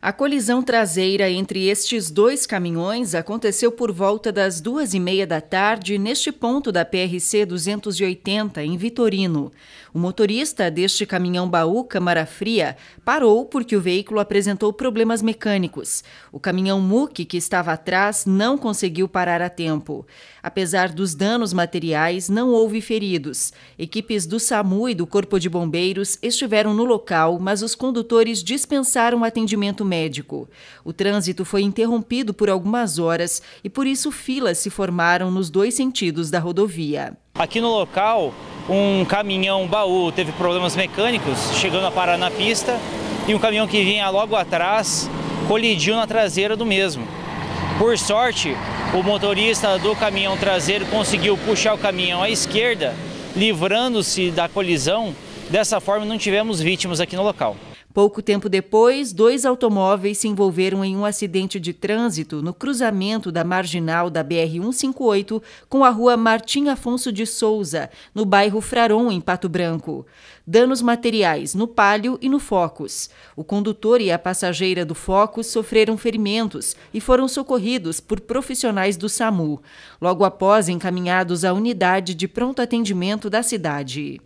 A colisão traseira entre estes dois caminhões aconteceu por volta das duas e meia da tarde neste ponto da PRC 280, em Vitorino. O motorista deste caminhão baú Câmara Fria parou porque o veículo apresentou problemas mecânicos. O caminhão MUC que estava atrás não conseguiu parar a tempo. Apesar dos danos materiais, não houve feridos. Equipes do SAMU e do Corpo de Bombeiros estiveram no local, mas os condutores dispensaram atendimento médico. O trânsito foi interrompido por algumas horas e por isso filas se formaram nos dois sentidos da rodovia. Aqui no local, um caminhão baú teve problemas mecânicos, chegando a parar na pista, e um caminhão que vinha logo atrás colidiu na traseira do mesmo. Por sorte, o motorista do caminhão traseiro conseguiu puxar o caminhão à esquerda, livrando-se da colisão. Dessa forma, não tivemos vítimas aqui no local. Pouco tempo depois, dois automóveis se envolveram em um acidente de trânsito no cruzamento da marginal da BR-158 com a rua Martim Afonso de Souza, no bairro Fraron, em Pato Branco. Danos materiais no Palio e no Focus. O condutor e a passageira do Focus sofreram ferimentos e foram socorridos por profissionais do SAMU, logo após encaminhados à unidade de pronto atendimento da cidade.